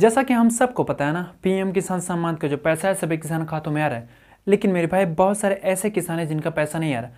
जैसा कि हम सबको पता है ना पीएम किसान सम्मान का जो पैसा है सभी किसान खातों में आ रहा है लेकिन मेरे भाई बहुत सारे ऐसे किसान हैं जिनका पैसा नहीं आ रहा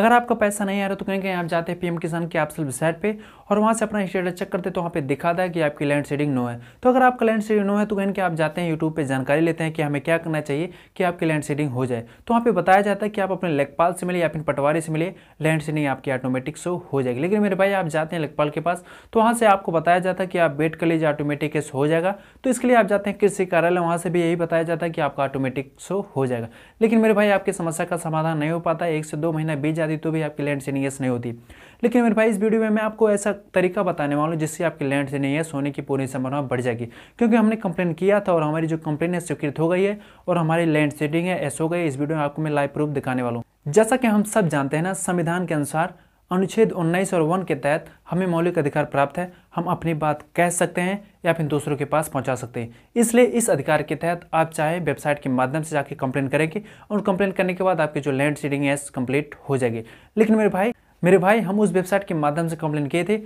अगर आपका पैसा नहीं आ रहा तो कहीं कहीं आप जाते हैं पीएम किसान की आप वेबसाइट पे और वहाँ से अपना स्टेटस चेक करते तो वहाँ पे दिखाता है कि आपकी लैंड शेडिंग नो है तो अगर आपका लैंड शेडिंग नो है तो कहीं कि आप जाते हैं यूट्यूब पर जानकारी लेते हैं कि हमें क्या करना चाहिए कि आपकी लैंड शेडिंग हो जाए तो वहाँ पर बताया जाता है कि आप अपने लेखपाल से मिले या फिर पटवारी से मिले लैंड शेडिंग आपकी ऑटोमेटिक शो हो जाएगी लेकिन मेरे भाई आप जाते हैं लेखपाल के पास तो वहाँ से आपको बताया जाता है कि आप वेट कर लीजिए ऑटोमेटिक शो हो जाएगा तो इसके लिए आप जाते हैं कृषि कार्यालय वहाँ से भी यही बताया जाता है कि आपका ऑटोमेटिक शो हो जाएगा लेकिन मेरे भाई आपकी समस्या का समाधान नहीं हो पाता एक से दो महीना बीत जाती तो भी आपकी लैंड सीडिंग नहीं होती लेकिन मेरे भाई इस वीडियो में मैं आपको ऐसा तरीका बताने वाला हूँ जिससे आपकी लैंड से नहीं है सोने की पूरी संभावना बढ़ जाएगी क्योंकि हमने कंप्लेन किया था और हमारी जो कंप्लेन है स्वीकृत हो गई है और हमारी लैंड सेटिंग है ऐसा हो गई इस वीडियो में आपको मैं लाइव प्रूफ दिखाने वाला हूँ जैसा कि हम सब जानते हैं ना संविधान के अनुसार अनुच्छेद 19 और 1 के तहत हमें मौलिक अधिकार प्राप्त है हम अपनी बात कह सकते हैं या फिर दूसरों के पास पहुंचा सकते हैं इसलिए इस अधिकार के तहत आप चाहे वेबसाइट के माध्यम से जाके कंप्लेन करेंगे और कंप्लेन करने के बाद आपकी जो लैंड सीडिंग है कंप्लीट हो जाएगी लेकिन मेरे भाई मेरे भाई हम उस वेबसाइट के माध्यम से कंप्लेन किए थे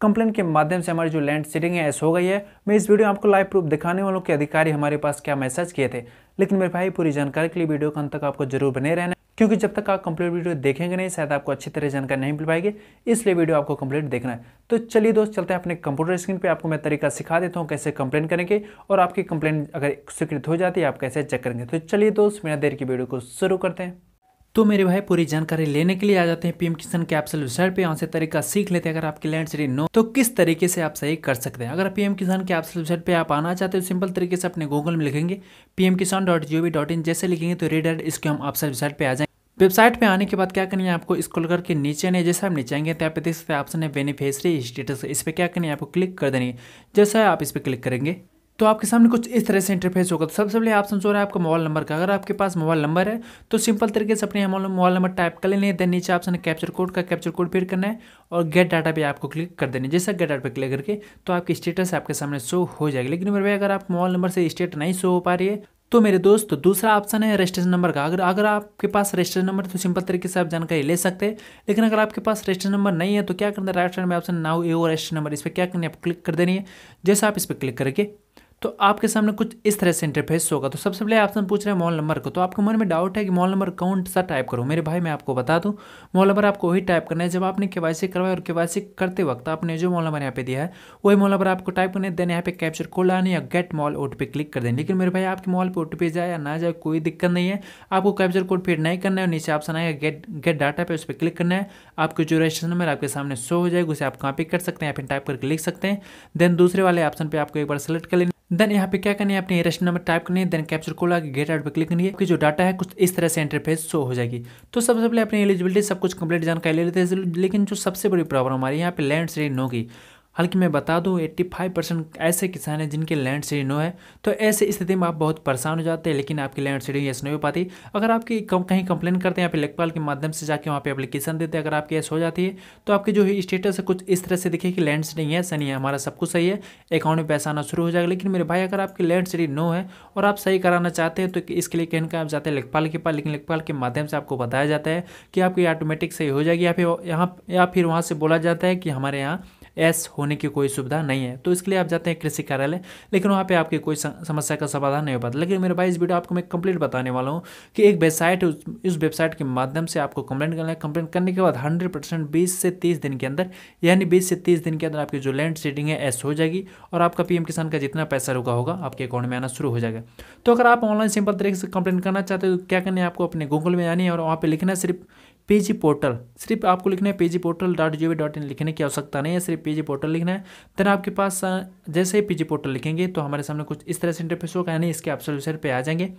कंप्लेन के माध्यम से हमारी जो लैंड सीटिंग है ऐसे हो गई है मैं इस वीडियो में आपको लाइव प्रूफ दिखाने वालों के अधिकारी हमारे पास क्या मैसेज किए थे लेकिन मेरे भाई पूरी जानकारी के लिए वीडियो के अंत तक आपको जरूर बने रहना क्योंकि जब तक आप कंप्लीट वीडियो देखेंगे नहीं शायद आपको अच्छी तरह जानकारी नहीं मिल पाएगी इसलिए वीडियो आपको कंप्लीट देखना है तो चलिए दोस्त चलते हैं अपने कंप्यूटर स्क्रीन पे आपको मैं तरीका सिखा देता हूँ कैसे कंप्लेन करेंगे और आपकी कंप्लेन अगर स्वीकृत हो जाती है आप कैसे चेक करेंगे तो चलिए दोस्त मेरा देर की वीडियो को शुरू करते हैं तो मेरे भाई पूरी जानकारी लेने के लिए आ जाते हैं पीएम किसान के कैप्सूल वेबसाइट पे यहाँ से तरीका सीख लेते हैं अगर आपकी लैंड सीडी नो तो किस तरीके से आप सही कर सकते हैं अगर पीएम किसान के कैप्सूल वेबसाइट पे आप आना चाहते हो तो सिंपल तरीके से अपने गूगल में लिखेंगे PM Kisan dot G O V dot in जैसे लिखेंगे तो रीडर इसके हम आपसे वेबसाइट पर आ जाएंगे वेबसाइट पे आने के बाद क्या करनी है आपको स्क्रॉल करके नीचे नहीं जैसे आप नीचे आएंगे तो आप देख सकते हैं ऑप्शन है बेनिफिशरी स्टेटस इस पर क्या करनी है आपको क्लिक कर देनी है जैसा आप इस पर क्लिक करेंगे तो आपके सामने कुछ इस तरह से इंटरफेस होगा तो सबसे पहले ऑप्शन जो है आपका मोबाइल नंबर का अगर आपके पास मोबाइल नंबर है तो सिंपल तरीके से अपने मोबाइल नंबर टाइप कर लेने देन नीचे ऑप्शन कैप्चर कोड का कैप्चर कोड फिर करना है और गेट डाटा पे आपको क्लिक कर देना जैसा गेट डाटा पे क्लिक करके तो आपकी स्टेटस आपके सामने शो हो जाएगी लेकिन मेरे भाई अगर आप मोबाइल नंबर से स्टेट नहीं शो हो पा रही है तो मेरे दोस्त तो दूसरा ऑप्शन है रजिस्ट्रेशन नंबर का अगर अगर आपके पास रजिस्ट्रेशन नंबर तो सिंपल तरीके से आप जानकारी ले सकते हैं लेकिन अगर आपके पास रजिस्ट्रेशन नंबर नहीं है तो क्या करना है राइट साइड में option now a registration number इस पर क्या करना है आप क्लिक कर देनी है जैसे आप इस पर क्लिक करके तो आपके सामने कुछ इस तरह से इंटरफेस होगा तो सबसे पहले ऑप्शन पूछ रहे हैं मॉल नंबर को तो आपके मन में डाउट है कि मॉल नंबर कौन सा टाइप करूँ मेरे भाई मैं आपको बता दूँ मॉल नंबर आपको वही टाइप करना है जब आपने के करवाया और के करते वक्त आपने जो मॉल नंबर यहाँ पे दिया है वही मॉल नंबर आपको टाइप करना है देन यहाँ पे कैप्चर कोड लाने या गेट मॉल ओ क्लिक कर दें लेकिन मेरे भाई आपके मॉल पर ओ जाए या ना जाए कोई दिक्कत नहीं है आपको कैप्चर कोड फिर नहीं करना है नीचे ऑप्शन आएगा गेट गेट डाटा पे उस पर क्लिक करना है आपके जो रजिस्ट्रेशन नंबर आपके सामने शो हो जाएगा उसे आप कॉपी कर सकते हैं या फिर टाइप करके लिख सकते हैं देन दूसरे वाले ऑप्शन पर आपको एक बार सेलेक्ट कर लेना देन यहाँ पे क्या करनी है अपने रेशन नंबर टाइप करनी है देन कैप्चर को गेट आउट पर क्लिक करनी है जो डाटा है कुछ इस तरह से इंटरफेस शो हो जाएगी तो सबसे पहले अपनी एलिजिबिलिटी सब कुछ कंप्लीट जानकारी ले लेते हैं लेकिन जो सबसे बड़ी प्रॉब्लम हमारी यहाँ पे लैंड सीरीज नो की हालांकि मैं बता दूं 85 परसेंट ऐसे किसान हैं जिनके लैंड सीडिंग नो है तो ऐसे स्थिति में आप बहुत परेशान हो जाते हैं लेकिन आपकी लैंड सीडिंग ऐसे नहीं हो पाती अगर आपकी कम कहीं कंप्लेन करते हैं आप लेखपाल के माध्यम से जाके वहाँ पे एप्लीकेशन देते हैं अगर आपकी ऐसे हो जाती है तो आपके जो है स्टेटस है कुछ इस तरह से दिखे कि लैंड सीडिंग है नहीं है हमारा सब कुछ सही है अकाउंट में पैसा आना शुरू हो जाएगा लेकिन मेरे भाई अगर आपकी लैंड सीडिंग नो है और आप सही कराना चाहते हैं तो इसके लिए कहने का आप जाते हैं लेखपाल के पास लेकिन लेखपाल के माध्यम से आपको बताया जाता है कि आपकी ऑटोमेटिक सही हो जाएगी या फिर यहाँ या फिर वहाँ से बोला जाता है कि हमारे यहाँ एस होने की कोई सुविधा नहीं है तो इसके लिए आप जाते हैं कृषि कार्यालय लेकिन वहाँ पर आपकी कोई समस्या का समाधान नहीं हो पाता लेकिन मेरे भाई इस वीडियो आपको मैं कंप्लीट बताने वाला हूँ कि एक वेबसाइट उस वेबसाइट के माध्यम से आपको कंप्लेंट करना है कंप्लेंट करने के बाद हंड्रेड परसेंट बीस से तीस दिन के अंदर यानी बीस से तीस दिन के अंदर आपकी जो लैंड सीडिंग है एस हो जाएगी और आपका पी किसान का जितना पैसा रुका होगा आपके अकाउंट में आना शुरू हो जाएगा तो अगर आप ऑनलाइन सिंपल तरीके से कंप्लेंट करना चाहते हो तो क्या करना है आपको अपने गूगल में जानी है और वहाँ पर लिखना सिर्फ पेजी पोर्टल सिर्फ आपको लिखना है PG portal dot G dot in लिखने की आवश्यकता नहीं है सिर्फ पेजी पोर्टल लिखना है देन आपके पास जैसे ही पेजी पोर्टल लिखेंगे तो हमारे सामने कुछ इस तरह से इंटरफेस होगा यानी इसके आप सर्विसर पर आ जाएंगे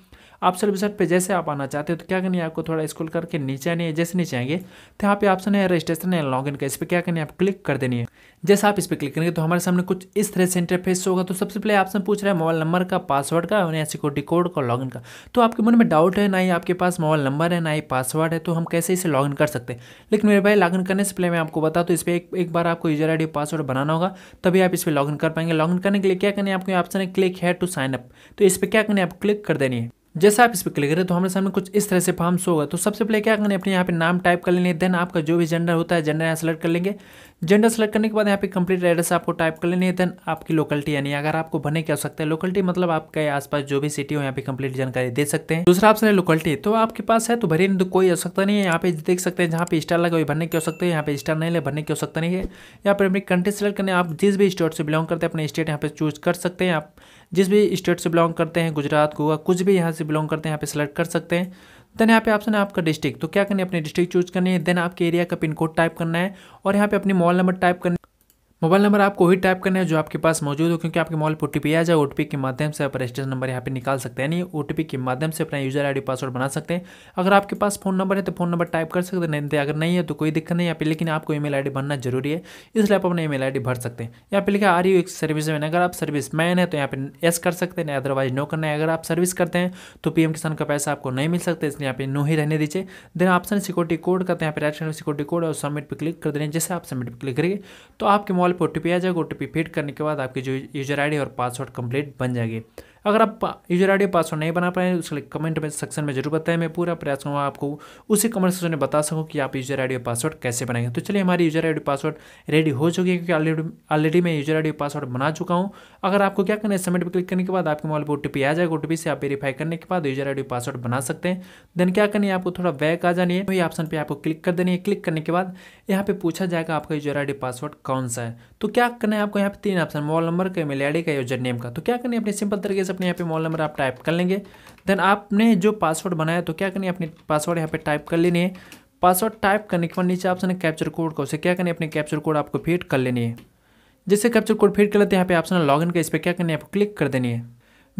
आप वेबसाइट पर जैसे आप आना चाहते हो तो क्या करनी है आपको थोड़ा स्कूल करके नीचे आनी है जैसे नीचे आएंगे तो यहाँ पे आपसे है रजिस्ट्रेशन है लॉग इन का इस पर क्या करनी है आप क्लिक कर देनी है जैसे आप इस पर क्लिक करेंगे तो हमारे सामने कुछ इस तरह से इंटरफेस होगा तो सबसे पहले आपसे पूछ रहा है मोबाइल नंबर का पासवर्ड का यानी सिक्योरिटी कोड का लॉगिन का तो आपके मन में डाउट है ना ही आपके पास मोबाइल नंबर है ना ही पासवर्ड है तो हम कैसे इसे लॉगिन कर सकते हैं लेकिन मेरे भाई लॉगिन करने से पहले मैं आपको बता तो इस पर एक, एक बार आपको यूजर आई पासवर्ड बनाना होगा तभी आप इस पर लॉगिन कर पाएंगे लॉगिन करने के लिए क्या करना है आपको ऑप्शन है क्लिक है टू साइन अप तो इस पर क्या करना है आपको क्लिक कर देनी है जैसे आप इस पर क्लिक करें तो हमारे सामने कुछ इस तरह से फॉर्म शो होगा तो सबसे पहले क्या करें अपने यहाँ पे नाम टाइप कर लेंगे देन आपका जो भी जेंडर होता है जेंडर यहाँ सेलेक्ट कर लेंगे जेंडर सेलेक्ट करने के बाद यहाँ पे कंप्लीट एड्रेस आपको टाइप कर लेनी है देन आपकी लोकलिटी यानी अगर आपको भरने की आवश्यकता है लोकलिटी मतलब आपके आसपास जो भी सिटी हो यहाँ पे कंप्लीट जानकारी दे सकते हैं दूसरा आपसे लोकलिटी तो आपके पास है तो नहीं तो कोई आवश्यकता नहीं है यहाँ पे देख सकते हैं जहाँ पे स्टार लगा हुई भरने की आवश्यकता है यहाँ पे स्टार नहीं ले भरने की आवश्यकता नहीं है यहाँ पर अपनी कंट्री सेलेक्ट करने आप जिस भी स्टेट से बिलोंग करते हैं अपने स्टेट यहाँ पे चूज कर सकते हैं आप जिस भी स्टेट से बिलोंग करते हैं गुजरात गोवा कुछ भी यहाँ से बिलोंग करते हैं यहाँ पे सेलेक्ट कर सकते हैं देन यहाँ पे ऑप्शन है आपका डिस्ट्रिक्ट तो क्या करनी है अपनी डिस्ट्रिक्ट चूज करनी है देन आपके एरिया का पिन कोड टाइप करना है और यहाँ पे अपनी मॉल नंबर टाइप करना मोबाइल नंबर आपको वही टाइप करना है जो आपके पास मौजूद हो क्योंकि आपके मोबाइल पर ओटीपी आ जाए ओटीपी के माध्यम से आप रजिस्टर नंबर यहाँ पे निकाल सकते हैं यानी ओ के माध्यम से अपना यूजर आई पासवर्ड बना सकते हैं अगर आपके पास फोन नंबर है तो फोन नंबर टाइप कर सकते हैं नहीं अगर नहीं है तो कोई दिक्कत नहीं यहाँ पे लेकिन आपको ई मेल भरना जरूरी है इसलिए आप अपना ई मेल भर सकते हैं यहाँ पे लिखा आर यू एक सर्विस मैन अगर आप सर्विस मैन है तो यहाँ पे एस कर सकते हैं अदरवाइज नो करना है अगर आप सर्विस करते हैं तो पी किसान का पैसा आपको नहीं मिल सकता इसलिए यहाँ पे नो ही रहने दीजिए देन ऑप्शन सिक्योरिटी कोड करते हैं यहाँ पर सिक्योरिटी कोड और सबमिट पर क्लिक कर देने जैसे आप सबमिट पर क्लिक करिए तो आपके मोबाइल पर ओ आ जाएगा ओ फिट करने के बाद आपकी जो यूजर आई और पासवर्ड कंप्लीट बन जाएगी अगर आप यूजर आई पासवर्ड नहीं बना पाए उसके लिए कमेंट में सेक्शन में जरूर बताएं मैं पूरा प्रयास करूँगा आपको उसी कमेंट सेक्शन में बता सकूँ कि आप यूजर आई पासवर्ड कैसे बनाएंगे तो चलिए हमारी यूजर आई पासवर्ड रेडी हो चुकी है क्योंकि ऑलरेडी ऑलरेडी मैं यूजर आई पासवर्ड बना चुका हूँ अगर आपको क्या करना है सबमिट पर क्लिक करने के बाद आपके मोबाइल पर ओटीपी आ जाएगा ओटीपी से आप वेरीफाई करने के बाद यूजर आई पासवर्ड बना सकते हैं देन क्या करनी है आपको थोड़ा बैक आ जानी है वही ऑप्शन पर आपको क्लिक कर देनी है क्लिक करने के बाद यहाँ पर पूछा जाएगा आपका यूजर आई पासवर्ड कौन सा है तो क्या करना है आपको यहाँ पे तीन ऑप्शन मॉल नंबर का मेल आई का यूजर नेम का तो क्या करनी है अपने सिंपल तरीके से अपने यहाँ पे मॉल नंबर आप टाइप कर लेंगे देन आपने जो पासवर्ड बनाया तो क्या करनी है अपनी पासवर्ड यहाँ पे टाइप कर लेनी है पासवर्ड टाइप करने के बाद नीचे ऑप्शन है कैप्चर कोड का उसे क्या करनी है अपने कैप्चर कोड आपको फीड कर लेनी है जैसे कैप्चर कोड फीड कर लेते हैं यहाँ पे ऑप्शन लॉगिन का इस पर क्या करनी है आपको क्लिक कर देनी है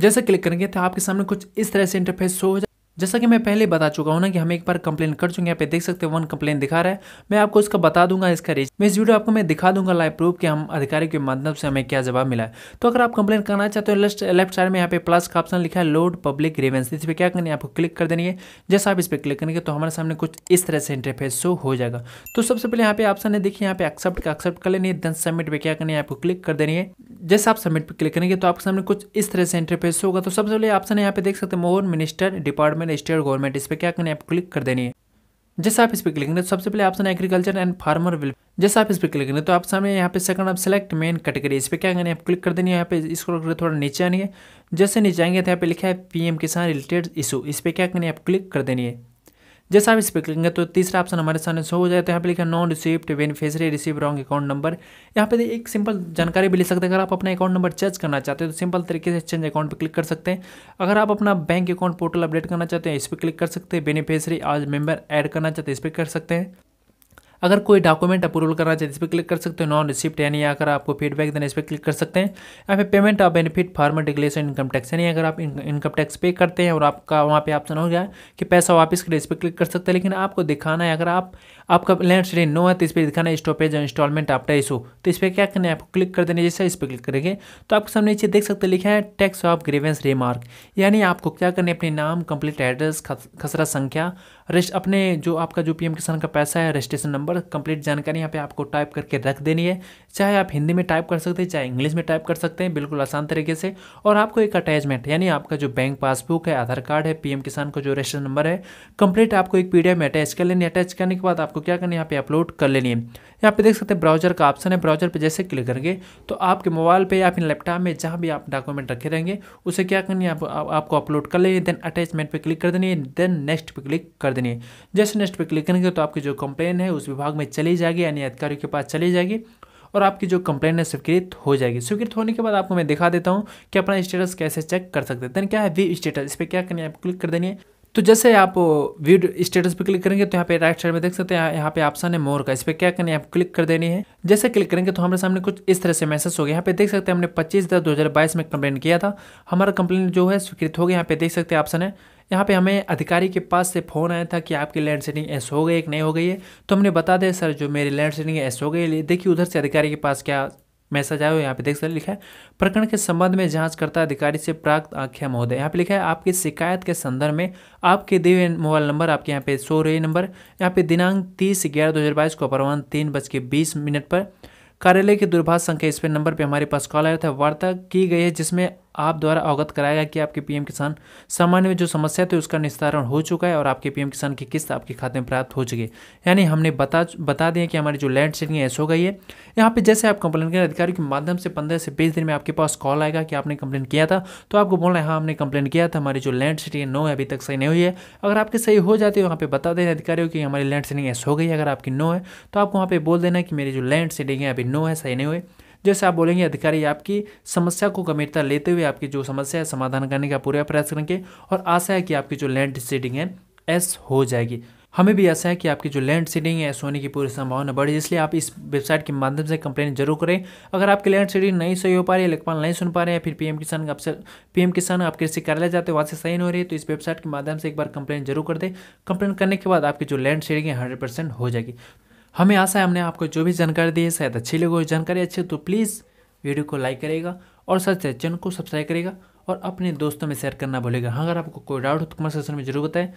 जैसे क्लिक करेंगे तो आपके सामने कुछ इस तरह से इंटरफेस शो हो जैसा कि मैं पहले बता चुका हूँ ना कि हम एक बार कंप्लेन कर चुके हैं यहाँ पे देख सकते हैं वन कंप्लेन दिखा रहा है मैं आपको इसका बता दूंगा इसका रेज मैं इस वीडियो आपको मैं दिखा दूंगा लाइव प्रूफ कि हम अधिकारी के माध्यम से हमें क्या जवाब मिला है तो अगर आप कंप्लेन करना चाहते हो लेफ्ट लेफ्ट साइड में यहाँ पे प्लस का ऑप्शन लिखा है लोड पब्लिक रेवेंस इस पर क्या करनी है आपको क्लिक कर देनी है जैसा आप इस पर क्लिक करेंगे तो हमारे सामने कुछ इस तरह से इंटरफेस शो हो जाएगा तो सबसे पहले यहाँ पे ऑप्शन है देखिए यहाँ पे एक्सेप्ट का एक्सेप्ट कर लेनी है देन सबमिट पर क्या करनी है आपको क्लिक कर देनी है जैसे आप सबमिट पर क्लिक करेंगे तो आपके सामने कुछ इस तरह से इंटरफेस होगा तो सबसे पहले ऑप्शन है यहाँ पे देख सकते हैं मोहन मिनिस्टर डिपार्टमेंट में स्टेट गवर्नमेंट इस पर क्या करना है आपको क्लिक कर देनी है जैसे आप इस पर क्लिक करें तो सबसे पहले option agriculture and farmer will जैसे आप इस पर क्लिक करें तो आप सामने यहाँ पे सेकंड आप सेलेक्ट मेन कैटेगरी इस पर क्या करें आप क्लिक कर देनी है यहाँ पे इसको थोड़ा नीचे आनी है जैसे नीचे आएंगे तो यहाँ पे लिखा है पीएम किसान रिलेटेड इशू इस पर क्या करनी है आप क्लिक कर देनी है जैसा आप इस पर क्लिक तो तीसरा ऑप्शन हमारे सामने शो हो जाता है यहाँ पे लिखा non receipt beneficiary receive wrong account number यहाँ पे एक सिंपल जानकारी भी ले सकते हैं अगर आप अपना अकाउंट नंबर चेंज करना चाहते हैं तो सिंपल तरीके से चेंज अकाउंट पर क्लिक कर सकते हैं अगर आप अपना बैंक अकाउंट पोर्टल अपडेट करना चाहते हैं इस पर क्लिक कर सकते हैं बेनिफिशरी आज मेंबर एड करना चाहते हैं इस पर कर सकते हैं अगर कोई डॉक्यूमेंट अप्रूवल करना चाहिए इस पर क्लिक कर सकते हैं नॉन रिसिप्ट यानी आकर आपको फीडबैक देना इस पर क्लिक कर सकते हैं या फिर payment of benefit farmer declaration income tax यानी अगर आप इनकम टैक्स पे करते हैं और आपका वहाँ पे ऑप्शन हो गया कि पैसा वापस करें इस पर क्लिक कर सकते हैं लेकिन आपको दिखाना है अगर आप आपका लैंड सीडेंट नो है तो इस पर दिखाना है स्टॉपेज और इंस्टॉलमेंट आफ्टर इशू तो इस पर क्या करना है आपको क्लिक कर देना जैसे इस पर क्लिक करेंगे तो आपके सामने नीचे देख सकते लिखा है टैक्स ऑफ ग्रेवेंस रिमार्क यानी आपको क्या करना है अपने नाम कंप्लीट एड्रेस खसरा संख्या रजिस्ट अपने जो आपका जो पीएम किसान का पैसा है रजिस्ट्रेशन नंबर कंप्लीट जानकारी यहाँ पे आपको टाइप करके रख देनी है चाहे आप हिंदी में टाइप कर सकते हैं चाहे इंग्लिश में टाइप कर सकते हैं बिल्कुल आसान तरीके से और आपको एक अटैचमेंट यानी आपका जो बैंक पासबुक है आधार कार्ड है पीएम किसान का जो रजिस्ट्रेशन नंबर है कंप्लीट आपको एक पी में अटैच कर लेनी अटैच करने के बाद आपको क्या करना है यहाँ पे अपलोड कर लेनी है यहाँ पे देख सकते हैं ब्राउजर का ऑप्शन है ब्राउजर पे जैसे क्लिक करेंगे तो आपके मोबाइल पे या फिर लैपटॉप में जहाँ भी आप डॉक्यूमेंट रखे रहेंगे उसे क्या करनी है आप, आप, आपको अपलोड कर लेंगे देन अटैचमेंट पे क्लिक कर देनी है देन नेक्स्ट पे क्लिक कर देनी है जैसे नेक्स्ट पे क्लिक करेंगे तो आपकी जो कंप्लेन है उस विभाग में चली जाएगी यानी अधिकारियों के पास चली जाएगी और आपकी जो कंप्लेन है स्वीकृत हो जाएगी स्वीकृत होने के बाद आपको मैं दिखा देता हूँ कि अपना स्टेटस कैसे चेक कर सकते हैं देन क्या है वी स्टेटस इस पर क्या करनी है आपको क्लिक कर देनी है तो जैसे आप व्यू स्टेटस पे क्लिक करेंगे तो यहाँ पे राइट साइड में देख सकते हैं यहाँ पे ऑप्शन है मोर का इस पर क्या करना है आप क्लिक कर देनी है जैसे क्लिक करेंगे तो हमारे सामने कुछ इस तरह से मैसेज हो गया यहाँ पे देख सकते हैं हमने पच्चीस दस दो हज़ार बाईस में कंप्लेन किया था हमारा कंप्लेन जो है स्वीकृत हो गया यहाँ पे देख सकते हैं ऑप्शन है यहाँ पे हमें अधिकारी के पास से फ़ोन आया था कि आपकी लैंड सेटिंग ऐसे हो गई एक नहीं हो गई है तो हमने बता दें सर जो मेरी लैंड सेटिंग ऐसे हो गई देखिए उधर से अधिकारी के पास क्या मैसेज आया यहाँ पे देख सकते लिखा है प्रकरण के संबंध में जांच करता अधिकारी से प्राप्त आख्या महोदय यहाँ पे लिखा है आपकी शिकायत के संदर्भ में आपके दिए मोबाइल नंबर आपके यहाँ पे सो रहे नंबर यहाँ पे दिनांक तीस ग्यारह दो हज़ार बाईस को अपरवान तीन बज के बीस मिनट पर कार्यालय के दूरभाष संख्या इस पर नंबर पर हमारे पास कॉल आया था वार्ता की गई है जिसमें आप द्वारा अवगत कराया गया कि आपके पीएम किसान सामान्य में जो समस्या थी उसका निस्तारण हो चुका है और आपके पीएम किसान की किस्त आपके खाते में प्राप्त हो चुकी है यानी हमने बता बता दिया कि हमारी जो लैंड सेलिंग है ऐसा हो गई है यहाँ पर जैसे आप कंप्लेन करें अधिकारी के माध्यम से पंद्रह से बीस दिन में आपके पास कॉल आएगा कि आपने कंप्लेन किया था तो आपको बोलना है हाँ हमने कंप्लेन किया था हमारी जो लैंड सेटिंग है नो है अभी तक सही नहीं हुई है अगर आपकी सही हो जाती है वहाँ पर बता देना अधिकारियों की हमारी लैंड सेटिंग ऐसा हो गई है अगर आपकी नो है तो आपको वहाँ पर बोल देना कि मेरी जो लैंड सेटिंग है अभी नो है सही नहीं हुई जैसे आप बोलेंगे अधिकारी आपकी समस्या को गंभीरता लेते हुए आपकी जो समस्या है समाधान करने का पूरा प्रयास करेंगे और आशा है कि आपकी जो लैंड सीडिंग है एस हो जाएगी हमें भी ऐसा है कि आपकी जो लैंड सीडिंग है सोने की पूरी संभावना बढ़ी इसलिए आप इस वेबसाइट के माध्यम से कंप्लेन जरूर करें अगर आपकी लैंड सीडिंग नहीं सही हो पा रही है लेखपाल नहीं सुन पा रहे हैं फिर पीएम किसान आपसे पीएम किसान आप कृषि कार्यालय जाते हैं वहाँ से सही नहीं हो रही है तो इस वेबसाइट के माध्यम से एक बार कंप्लेन जरूर कर दें कंप्लेन करने के बाद आपकी जो लैंड सीडिंग है हंड्रेड हो जाएगी हमें आशा है हमने आपको जो भी जानकारी दी है शायद अच्छी लगी हो जानकारी अच्छी तो प्लीज़ वीडियो को लाइक करेगा और साथ साथ चैनल को सब्सक्राइब करेगा और अपने दोस्तों में शेयर करना भूलेगा हाँ, अगर आपको कोई डाउट हो तो कमेंट सेक्शन में जरूर बताएं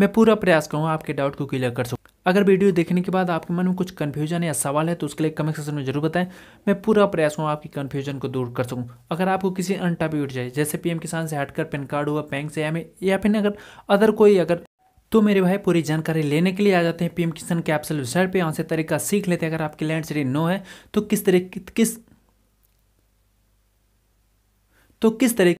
मैं पूरा प्रयास करूँगा आपके डाउट को क्लियर कर सकूँ अगर वीडियो देखने के बाद आपके मन में कुछ कन्फ्यूजन या सवाल है तो उसके लिए कमेंट सेक्शन में जरूर बताएं मैं पूरा प्रयास करूँगा आपकी कन्फ्यूजन को दूर कर सकूँ अगर आपको किसी अन्य टॉपिक उठ जाए जैसे पी किसान से हटकर पैन कार्ड हुआ बैंक से या फिर अगर अदर कोई अगर तो मेरे भाई पूरी जानकारी लेने के लिए आ जाते हैं पीएम किसान के कैप्सूल वेबसाइट पे यहाँ से तरीका सीख लेते हैं अगर आपकी लैंड सीडी नो है तो किस तरीके किस तो किस तरीके